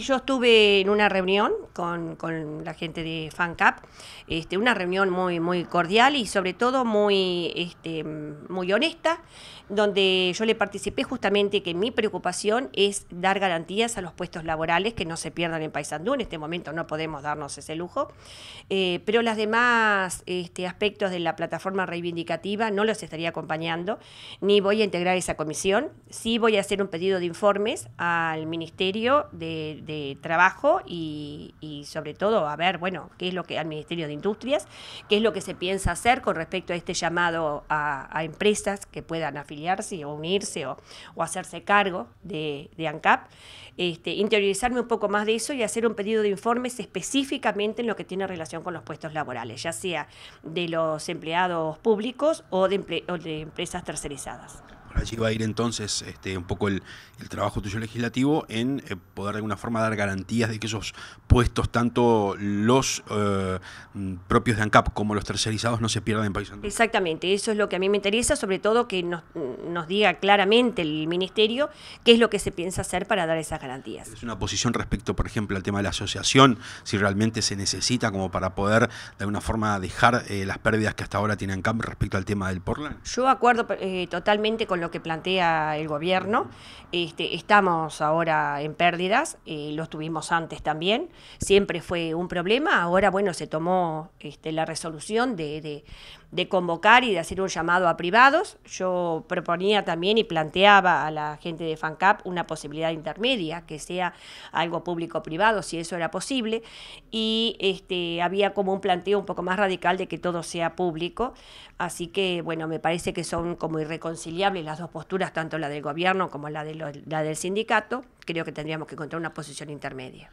Yo estuve en una reunión con, la gente de FanCap, este, una reunión muy, muy cordial y sobre todo muy, este, muy honesta, donde yo le participé justamente que mi preocupación es dar garantías a los puestos laborales que no se pierdan en Paisandú En este momento no podemos darnos ese lujo, eh, pero los demás este, aspectos de la plataforma reivindicativa no los estaría acompañando, ni voy a integrar esa comisión. Sí voy a hacer un pedido de informes al Ministerio de de trabajo y, sobre todo a ver, bueno, qué es lo que al Ministerio de Industrias, qué es lo que se piensa hacer con respecto a este llamado a, empresas que puedan afiliarse o unirse o, hacerse cargo de, ANCAP, este, interiorizarme un poco más de eso y hacer un pedido de informes específicamente en lo que tiene relación con los puestos laborales, ya sea de los empleados públicos o de, o de empresas tercerizadas allí va a ir entonces este, un poco el, trabajo tuyo legislativo en eh, poder de alguna forma dar garantías de que esos puestos, tanto los eh, mm, propios de ANCAP como los tercerizados, no se pierdan en País Exactamente, eso es lo que a mí me interesa, sobre todo que mm, nos, diga claramente el Ministerio qué es lo que se piensa hacer para dar esas garantías. Es una posición respecto, por ejemplo, al tema de la asociación, si realmente se necesita como para poder de alguna forma dejar eh, las pérdidas que hasta ahora tiene ANCAP respecto al tema del Portland. Yo acuerdo totalmente con lo que plantea el gobierno. Este, estamos ahora en pérdidas, eh, lo tuvimos antes también, siempre fue un problema, ahora bueno, se tomó este, la resolución de, convocar y de hacer un llamado a privados. Yo proponía también y planteaba a la gente de FANCAP una posibilidad intermedia, que sea algo público-privado, si eso era posible, y este, había como un planteo un poco más radical de que todo sea público, así que bueno, me parece que son como irreconciliables las dos posturas, tanto la del gobierno como la, de la del sindicato, creo que tendríamos que encontrar una posición intermedia.